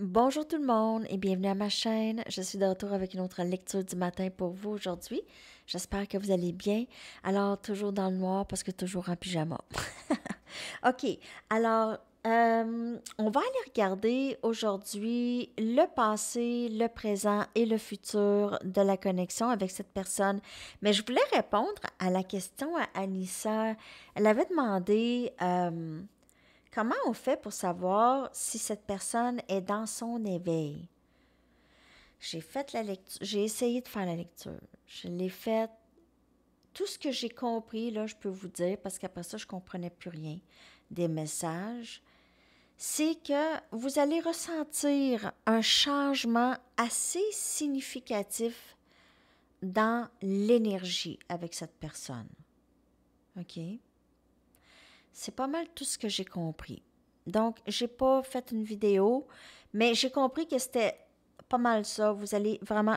Bonjour tout le monde et bienvenue à ma chaîne. Je suis de retour avec une autre lecture du matin pour vous aujourd'hui. J'espère que vous allez bien. Alors, toujours dans le noir parce que toujours en pyjama. OK, alors, euh, on va aller regarder aujourd'hui le passé, le présent et le futur de la connexion avec cette personne. Mais je voulais répondre à la question à Anissa. Elle avait demandé... Euh, Comment on fait pour savoir si cette personne est dans son éveil? J'ai fait la lecture, j'ai essayé de faire la lecture. Je l'ai faite. Tout ce que j'ai compris, là, je peux vous dire, parce qu'après ça, je ne comprenais plus rien des messages, c'est que vous allez ressentir un changement assez significatif dans l'énergie avec cette personne. OK? C'est pas mal tout ce que j'ai compris. Donc, j'ai pas fait une vidéo, mais j'ai compris que c'était pas mal ça. Vous allez vraiment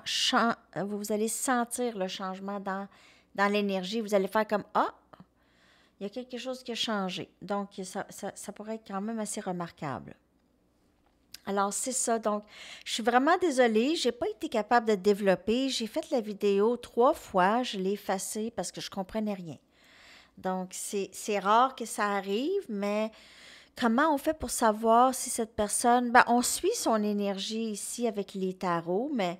vous allez sentir le changement dans, dans l'énergie. Vous allez faire comme Ah, il y a quelque chose qui a changé. Donc, ça, ça pourrait être quand même assez remarquable. Alors, c'est ça. Donc, je suis vraiment désolée. Je n'ai pas été capable de développer. J'ai fait la vidéo trois fois. Je l'ai effacée parce que je ne comprenais rien. Donc, c'est rare que ça arrive, mais comment on fait pour savoir si cette personne... Ben, on suit son énergie ici avec les tarots, mais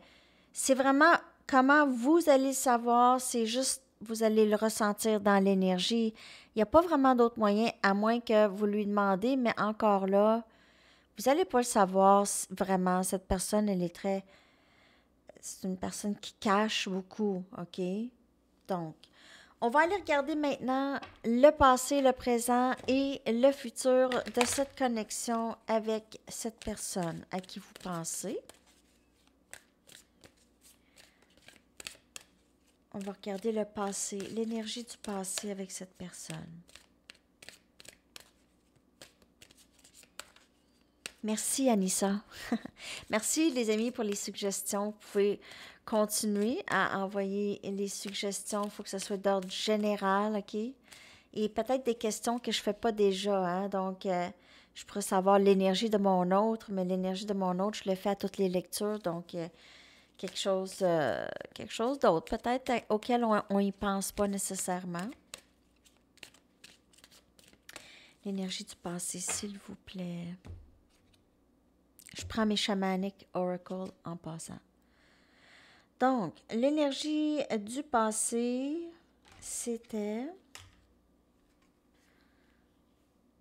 c'est vraiment comment vous allez le savoir, c'est juste vous allez le ressentir dans l'énergie. Il n'y a pas vraiment d'autre moyen à moins que vous lui demandez, mais encore là, vous n'allez pas le savoir vraiment. Cette personne, elle est très... C'est une personne qui cache beaucoup, OK? Donc, on va aller regarder maintenant le passé, le présent et le futur de cette connexion avec cette personne à qui vous pensez. On va regarder le passé, l'énergie du passé avec cette personne. Merci Anissa. Merci les amis pour les suggestions. Vous pouvez continuer à envoyer les suggestions. Il faut que ce soit d'ordre général, OK? Et peut-être des questions que je ne fais pas déjà. Hein? Donc, euh, je pourrais savoir l'énergie de mon autre, mais l'énergie de mon autre, je le fais à toutes les lectures. Donc, euh, quelque chose, euh, quelque chose d'autre, peut-être auquel on n'y pense pas nécessairement. L'énergie du passé, s'il vous plaît. Je prends mes shamanic oracles en passant. Donc, l'énergie du passé, c'était...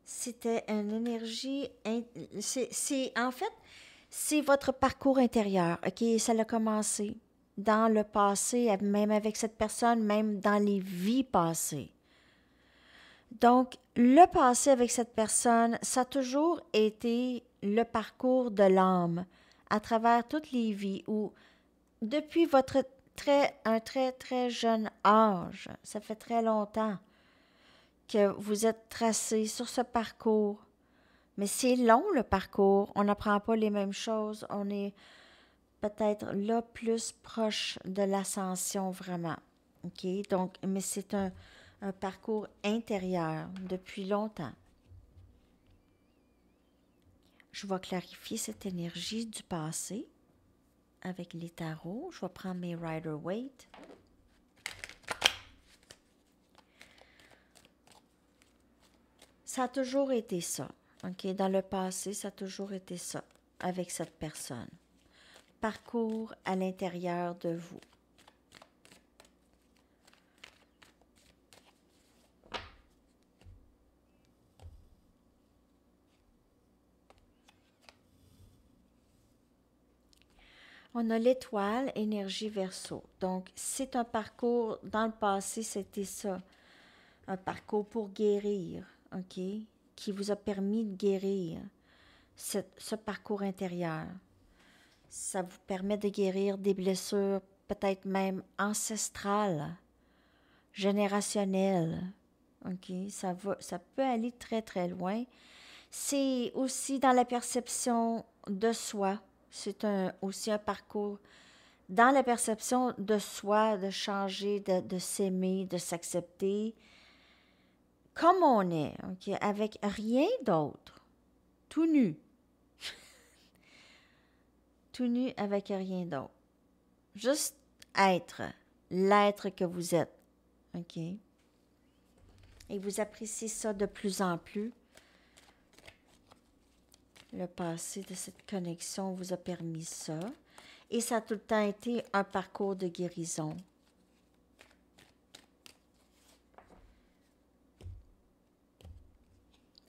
C'était une énergie... C'est En fait, c'est votre parcours intérieur. OK, ça a commencé dans le passé, même avec cette personne, même dans les vies passées. Donc, le passé avec cette personne, ça a toujours été le parcours de l'âme à travers toutes les vies ou depuis votre très, un très, très jeune âge, ça fait très longtemps que vous êtes tracé sur ce parcours. Mais c'est long le parcours, on n'apprend pas les mêmes choses, on est peut-être là plus proche de l'ascension vraiment. OK? Donc, mais c'est un, un parcours intérieur depuis longtemps. Je vais clarifier cette énergie du passé avec les tarots. Je vais prendre mes Rider Waite. Ça a toujours été ça. OK? Dans le passé, ça a toujours été ça avec cette personne. Parcours à l'intérieur de vous. On a l'étoile énergie verso. Donc, c'est un parcours, dans le passé, c'était ça. Un parcours pour guérir, OK? Qui vous a permis de guérir ce, parcours intérieur. Ça vous permet de guérir des blessures, peut-être même ancestrales, générationnelles. OK? Ça, ça peut aller très, très loin. C'est aussi dans la perception de soi c'est un, aussi un parcours dans la perception de soi, de changer, de, s'aimer, de s'accepter comme on est, avec rien d'autre, tout nu. tout nu avec rien d'autre. Juste être, l'être que vous êtes. OK? Et vous appréciez ça de plus en plus le passé de cette connexion vous a permis ça. Et ça a tout le temps été un parcours de guérison.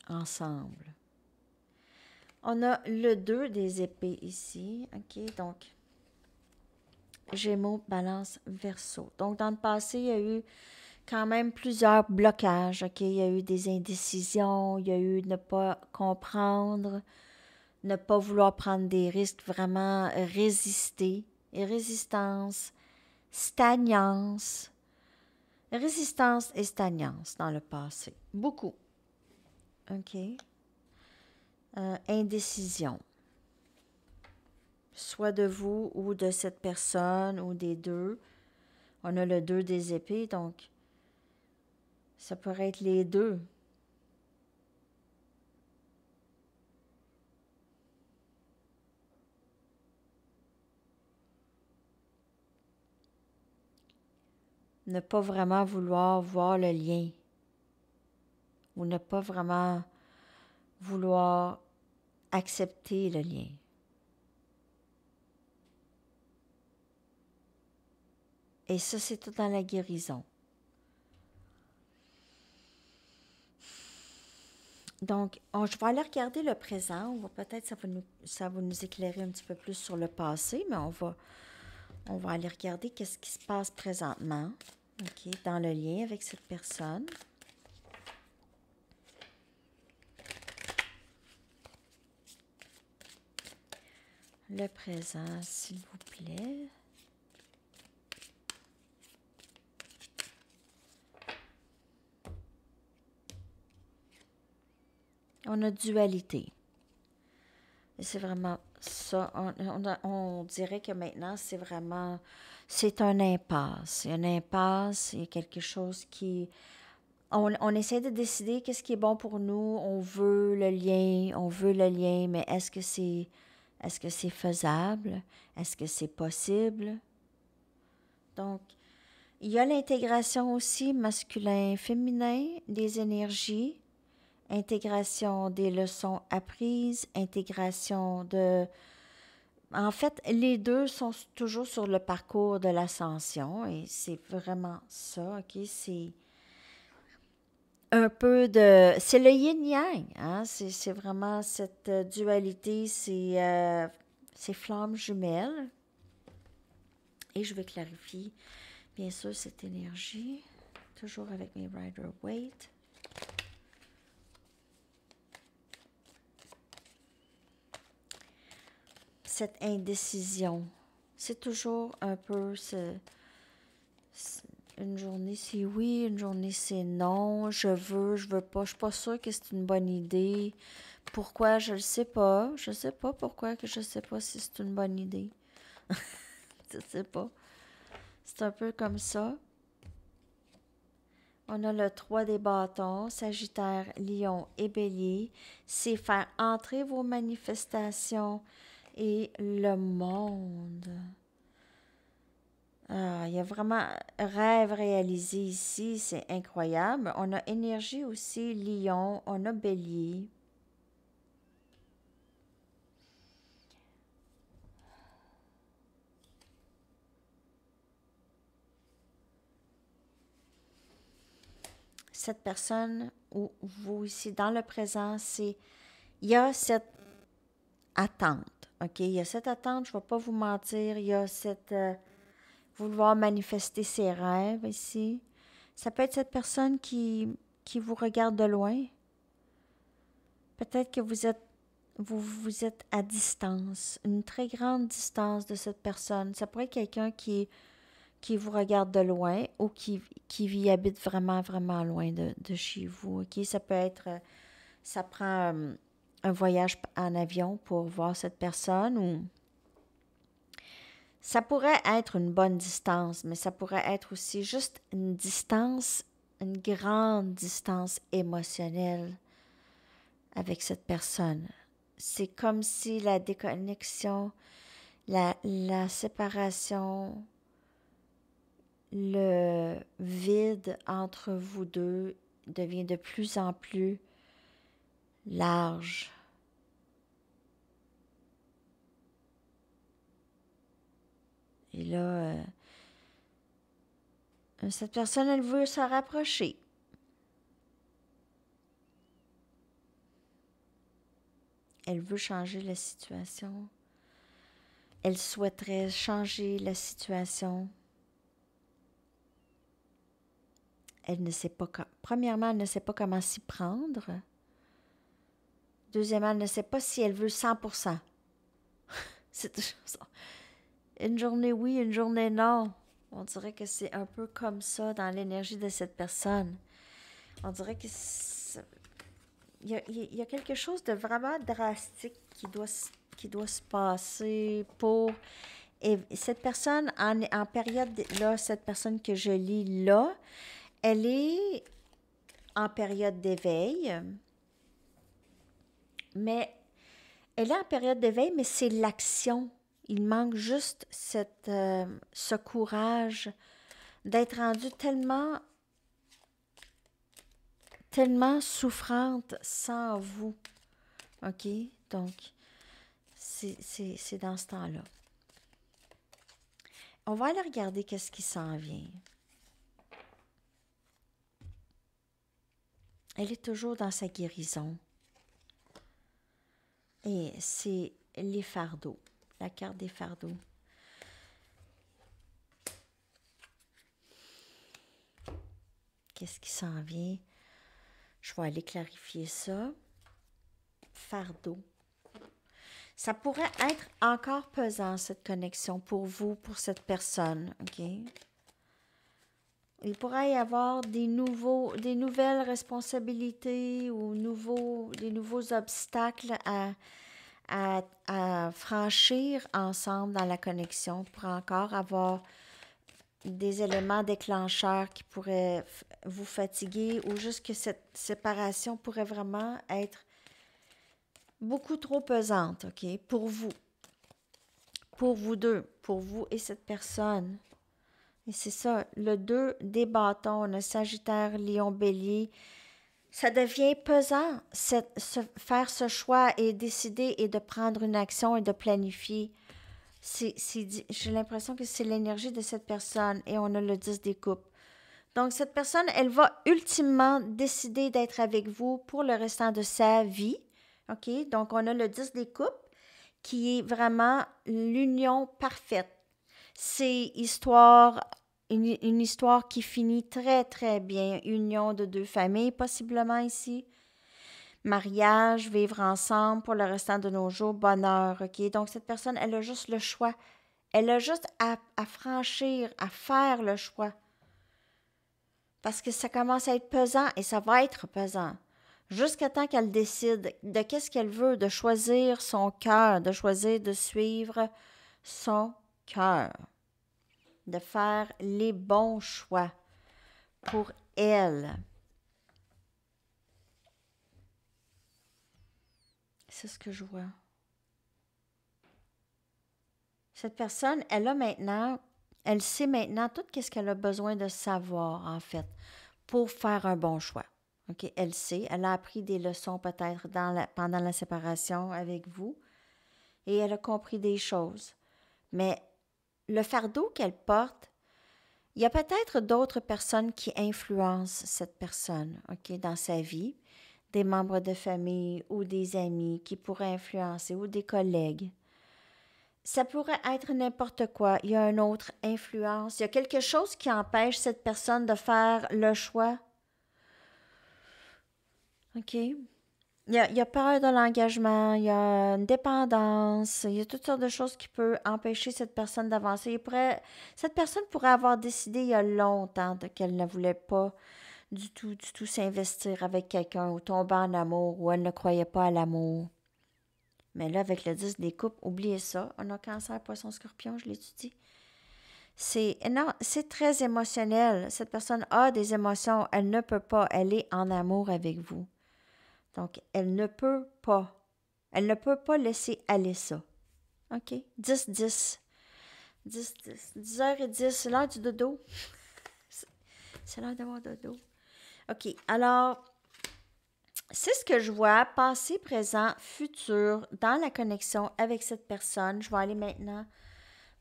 Ensemble. On a le 2 des épées ici. OK, donc Gémeaux, Balance, Verseau. Donc, dans le passé, il y a eu quand même plusieurs blocages. OK, il y a eu des indécisions, il y a eu ne pas comprendre ne pas vouloir prendre des risques, vraiment résister, et résistance, stagnance, résistance et stagnance dans le passé. Beaucoup. OK. Euh, indécision. Soit de vous ou de cette personne ou des deux. On a le deux des épées, donc ça pourrait être les deux. ne pas vraiment vouloir voir le lien ou ne pas vraiment vouloir accepter le lien. Et ça, c'est tout dans la guérison. Donc, on, je vais aller regarder le présent. peut-être ça ça va nous éclairer un petit peu plus sur le passé, mais on va, on va aller regarder qu'est-ce qui se passe présentement. OK, dans le lien avec cette personne. Le présent, s'il vous plaît. On a dualité. Et c'est vraiment ça. on dirait que maintenant, c'est vraiment c'est un impasse. Il y a un impasse, il y a quelque chose qui... On, on essaie de décider qu'est-ce qui est bon pour nous. On veut le lien, on veut le lien, mais est-ce que c'est est-ce que c'est faisable? Est-ce que c'est possible? Donc, il y a l'intégration aussi masculin-féminin des énergies, intégration des leçons apprises, intégration de en fait, les deux sont toujours sur le parcours de l'ascension et c'est vraiment ça, OK? C'est un peu de... C'est le yin-yang, hein? C'est vraiment cette euh, dualité, c'est euh, ces flammes jumelles. Et je vais clarifier, bien sûr, cette énergie, toujours avec mes rider weight. cette indécision. C'est toujours un peu ce, une journée c'est oui, une journée c'est non, je veux, je veux pas, je suis pas sûr que c'est une bonne idée. Pourquoi, je le sais pas, je sais pas pourquoi que je sais pas si c'est une bonne idée. je sais pas. C'est un peu comme ça. On a le 3 des bâtons, Sagittaire, Lion et Bélier. C'est faire entrer vos manifestations et le monde. Ah, il y a vraiment rêve réalisé ici, c'est incroyable. On a énergie aussi, lion, on a bélier. Cette personne ou vous ici dans le présent, c'est il y a cette attente OK, il y a cette attente, je ne vais pas vous mentir, il y a cette euh, vouloir manifester ses rêves ici. Ça peut être cette personne qui, qui vous regarde de loin. Peut-être que vous êtes vous, vous êtes à distance, une très grande distance de cette personne. Ça pourrait être quelqu'un qui, qui vous regarde de loin ou qui, qui habite vraiment, vraiment loin de, de chez vous. OK? Ça peut être, euh, ça prend euh, un voyage en avion pour voir cette personne ou ça pourrait être une bonne distance, mais ça pourrait être aussi juste une distance, une grande distance émotionnelle avec cette personne. C'est comme si la déconnexion, la, la séparation, le vide entre vous deux devient de plus en plus large. Et là, euh, euh, cette personne, elle veut se rapprocher. Elle veut changer la situation. Elle souhaiterait changer la situation. Elle ne sait pas, premièrement, elle ne sait pas comment s'y prendre. Deuxièmement, elle ne sait pas si elle veut 100%. c'est toujours ça. Une journée oui, une journée non. On dirait que c'est un peu comme ça dans l'énergie de cette personne. On dirait que y, a, quelque chose de vraiment drastique qui doit, qui doit se passer pour... Et cette personne, en, en période, là, cette personne que je lis là, elle est en période d'éveil mais elle est en période d'éveil, mais c'est l'action. Il manque juste euh, ce courage d'être rendue tellement, tellement souffrante sans vous. OK? Donc, c'est dans ce temps-là. On va aller regarder qu'est-ce qui s'en vient. Elle est toujours dans sa guérison. Et c'est les fardeaux, la carte des fardeaux. Qu'est-ce qui s'en vient? Je vais aller clarifier ça. Fardeau. Ça pourrait être encore pesant, cette connexion, pour vous, pour cette personne. OK? il pourrait y avoir des, nouveaux, des nouvelles responsabilités ou nouveaux, des nouveaux obstacles à, franchir ensemble dans la connexion pourrait encore avoir des éléments déclencheurs qui pourraient vous fatiguer ou juste que cette séparation pourrait vraiment être beaucoup trop pesante, OK, pour vous, pour vous deux, pour vous et cette personne. Et c'est ça, le 2 des bâtons, on a Sagittaire, Lion, Bélier. Ça devient pesant, faire ce choix et décider et de prendre une action et de planifier. j'ai l'impression que c'est l'énergie de cette personne et on a le 10 des coupes. Donc, cette personne, elle va ultimement décider d'être avec vous pour le restant de sa vie. OK? Donc, on a le 10 des coupes qui est vraiment l'union parfaite c'est histoire, une, histoire qui finit très, très bien. Union de deux familles, possiblement ici. Mariage, vivre ensemble pour le restant de nos jours, bonheur. Donc, cette personne, elle a juste le choix. Elle a juste à, à franchir, à faire le choix. Parce que ça commence à être pesant et ça va être pesant. Jusqu'à temps qu'elle décide de qu'est-ce qu'elle veut, de choisir son cœur, de choisir de suivre son cœur de faire les bons choix pour elle. C'est ce que je vois. Cette personne, elle a maintenant, elle sait maintenant tout ce qu'elle a besoin de savoir, en fait, pour faire un bon choix. Elle sait, elle a appris des leçons peut-être pendant la séparation avec vous et elle a compris des choses. Mais le fardeau qu'elle porte, il y a peut-être d'autres personnes qui influencent cette personne ok, dans sa vie, des membres de famille ou des amis qui pourraient influencer ou des collègues. Ça pourrait être n'importe quoi. Il y a une autre influence. Il y a quelque chose qui empêche cette personne de faire le choix. OK? Il y a, peur de l'engagement, il y a une dépendance, il y a toutes sortes de choses qui peuvent empêcher cette personne d'avancer. cette personne pourrait avoir décidé il y a longtemps qu'elle ne voulait pas du tout, du tout s'investir avec quelqu'un ou tomber en amour ou elle ne croyait pas à l'amour. Mais là, avec le disque des coupes, oubliez ça. On a cancer, poisson, scorpion, je l'étudie. C'est c'est très émotionnel. Cette personne a des émotions. Elle ne peut pas. aller en amour avec vous. Donc, elle ne peut pas. Elle ne peut pas laisser aller ça. OK? 10, 10. 10, 10. 10 et 10 c'est l'heure du dodo. c'est l'heure de mon dodo. OK. Alors, c'est ce que je vois, passé, présent, futur, dans la connexion avec cette personne. Je vais aller maintenant.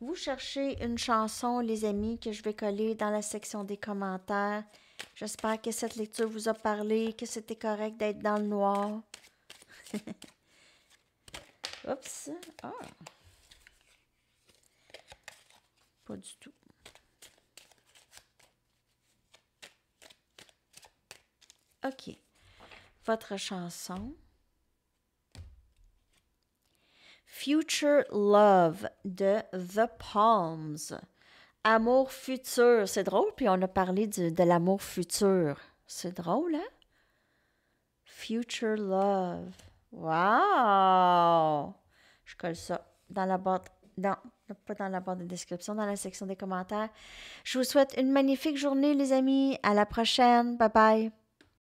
Vous chercher une chanson, les amis, que je vais coller dans la section des commentaires. J'espère que cette lecture vous a parlé, que c'était correct d'être dans le noir. Oups. Ah. Pas du tout. OK. Votre chanson. Future Love de The Palms. Amour futur, c'est drôle. Puis on a parlé de l'amour futur. C'est drôle, hein? Future love. Wow! Je colle ça dans la boîte. Non, pas dans la boîte de description, dans la section des commentaires. Je vous souhaite une magnifique journée, les amis. À la prochaine. Bye bye.